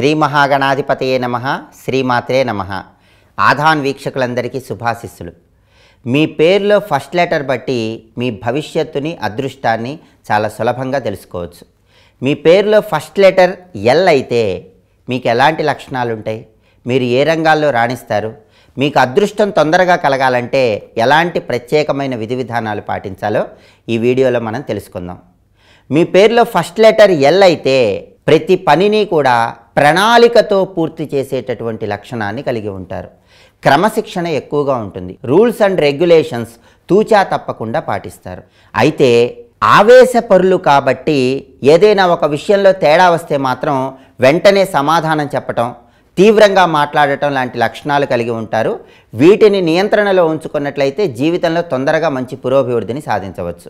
శ్రీ మహాగణాధిపతయే నమ శ్రీమాత్రే నమ ఆధాన్ వీక్షకులందరికీ శుభాశిస్సులు మీ పేరులో ఫస్ట్ లెటర్ బట్టి మీ భవిష్యత్తుని అదృష్టాన్ని చాలా సులభంగా తెలుసుకోవచ్చు మీ పేరులో ఫస్ట్ లెటర్ ఎల్ అయితే మీకు ఎలాంటి లక్షణాలు ఉంటాయి మీరు ఏ రంగాల్లో రాణిస్తారు మీకు అదృష్టం తొందరగా కలగాలంటే ఎలాంటి ప్రత్యేకమైన విధి విధానాలు పాటించాలో ఈ వీడియోలో మనం తెలుసుకుందాం మీ పేరులో ఫస్ట్ లెటర్ ఎల్ అయితే ప్రతి పనిని కూడా ప్రణాళికతో పూర్తి చేసేటటువంటి లక్షణాన్ని కలిగి ఉంటారు క్రమశిక్షణ ఎక్కువగా ఉంటుంది రూల్స్ అండ్ రెగ్యులేషన్స్ తూచా తప్పకుండా పాటిస్తారు అయితే ఆవేశపరులు కాబట్టి ఏదైనా ఒక విషయంలో తేడా వస్తే మాత్రం వెంటనే సమాధానం చెప్పటం తీవ్రంగా మాట్లాడటం లాంటి లక్షణాలు కలిగి ఉంటారు వీటిని నియంత్రణలో ఉంచుకున్నట్లయితే జీవితంలో తొందరగా మంచి పురోభివృద్ధిని సాధించవచ్చు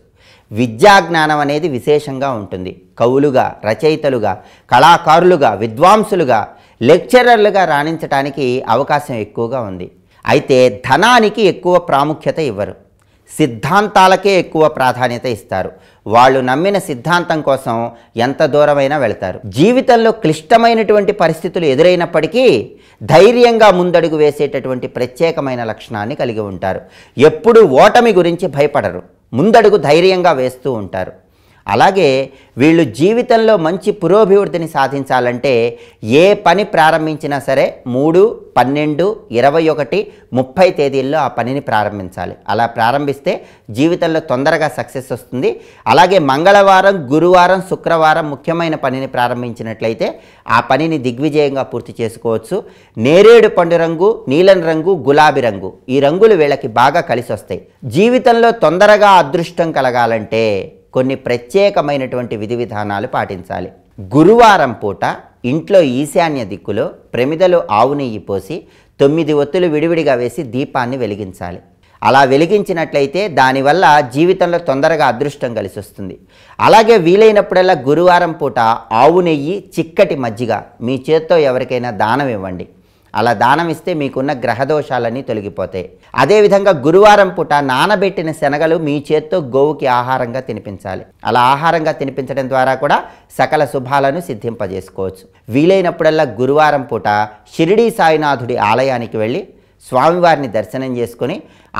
విద్యా జ్ఞానం అనేది విశేషంగా ఉంటుంది కవులుగా రచయితలుగా కళాకారులుగా విద్వాంసులుగా లెక్చరర్లుగా రాణించడానికి అవకాశం ఎక్కువగా ఉంది అయితే ధనానికి ఎక్కువ ప్రాముఖ్యత ఇవ్వరు సిద్ధాంతాలకే ఎక్కువ ప్రాధాన్యత ఇస్తారు వాళ్ళు నమ్మిన సిద్ధాంతం కోసం ఎంత దూరమైనా వెళతారు జీవితంలో క్లిష్టమైనటువంటి పరిస్థితులు ఎదురైనప్పటికీ ధైర్యంగా ముందడుగు వేసేటటువంటి ప్రత్యేకమైన లక్షణాన్ని కలిగి ఉంటారు ఎప్పుడు ఓటమి గురించి భయపడరు ముందడుగు ధైర్యంగా వేస్తూ ఉంటారు అలాగే వీళ్ళు జీవితంలో మంచి పురోభివృద్ధిని సాధించాలంటే ఏ పని ప్రారంభించినా సరే మూడు పన్నెండు ఇరవై ఒకటి ముప్పై తేదీల్లో ఆ పనిని ప్రారంభించాలి అలా ప్రారంభిస్తే జీవితంలో తొందరగా సక్సెస్ వస్తుంది అలాగే మంగళవారం గురువారం శుక్రవారం ముఖ్యమైన పనిని ప్రారంభించినట్లయితే ఆ పనిని దిగ్విజయంగా పూర్తి చేసుకోవచ్చు నేరేడు పండు రంగు నీలం రంగు గులాబీ రంగు ఈ రంగులు వీళ్ళకి బాగా కలిసి వస్తాయి జీవితంలో తొందరగా అదృష్టం కలగాలంటే కొన్ని ప్రత్యేకమైనటువంటి విధి విధానాలు పాటించాలి గురువారం పూట ఇంట్లో ఈశాన్య దిక్కులో ప్రమిదలు ఆవు నెయ్యి పోసి తొమ్మిది ఒత్తులు విడివిడిగా వేసి దీపాన్ని వెలిగించాలి అలా వెలిగించినట్లయితే దానివల్ల జీవితంలో తొందరగా అదృష్టం కలిసి వస్తుంది అలాగే వీలైనప్పుడల్లా గురువారం పూట ఆవు నెయ్యి చిక్కటి మజ్జిగ మీ చేత్తో ఎవరికైనా దానం ఇవ్వండి అలా దానం ఇస్తే మీకున్న గ్రహదోషాలన్నీ తొలగిపోతాయి అదేవిధంగా గురువారం పూట నానబెట్టిన శనగలు మీ చేత్తో గోవుకి ఆహారంగా తినిపించాలి అలా ఆహారంగా తినిపించడం ద్వారా కూడా సకల శుభాలను సిద్ధింపజేసుకోవచ్చు వీలైనప్పుడల్లా గురువారం పూట షిరిడీ సాయినాథుడి ఆలయానికి వెళ్ళి స్వామివారిని దర్శనం చేసుకుని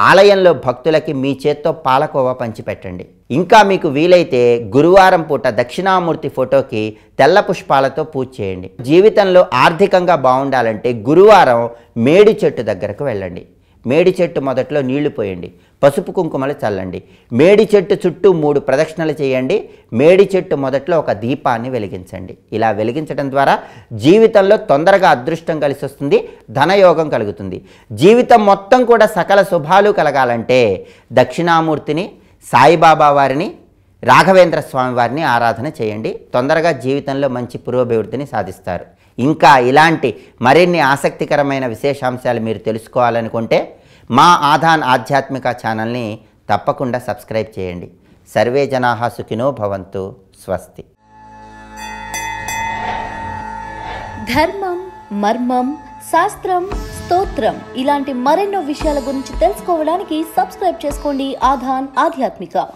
ఆలయంలో భక్తులకి మీ చేత్తో పాలకోవా పంచిపెట్టండి ఇంకా మీకు వీలైతే గురువారం పూట దక్షిణామూర్తి ఫోటోకి తెల్ల పుష్పాలతో పూజ చేయండి జీవితంలో ఆర్థికంగా బాగుండాలంటే గురువారం మేడి చెట్టు దగ్గరకు వెళ్ళండి మేడి చెట్టు మొదట్లో నీళ్లు పోయండి పసుపు కుంకుమలు చల్లండి మేడి చెట్టు చుట్టూ మూడు ప్రదక్షిణలు చేయండి మేడి చెట్టు మొదట్లో ఒక దీపాన్ని వెలిగించండి ఇలా వెలిగించడం ద్వారా జీవితంలో తొందరగా అదృష్టం కలిసి వస్తుంది ధనయోగం కలుగుతుంది జీవితం మొత్తం కూడా సకల శుభాలు కలగాలంటే దక్షిణామూర్తిని సాయిబాబా వారిని రాఘవేంద్ర స్వామి వారిని ఆరాధన చేయండి తొందరగా జీవితంలో మంచి పురోభివృద్ధిని సాధిస్తారు ఇంకా ఇలాంటి మరిన్ని ఆసక్తికరమైన విశేషాంశాలు మీరు తెలుసుకోవాలనుకుంటే మా ఆధాన్ ఆధ్యాత్మిక ఛానల్ని తప్పకుండా సబ్స్క్రైబ్ చేయండి సర్వే జనా సుఖినో భవంతు స్వస్తి ధర్మం మర్మం శాస్త్రం స్తోత్రం ఇలాంటి మరెన్నో విషయాల గురించి తెలుసుకోవడానికి సబ్స్క్రైబ్ చేసుకోండి ఆధాన్ ఆధ్యాత్మిక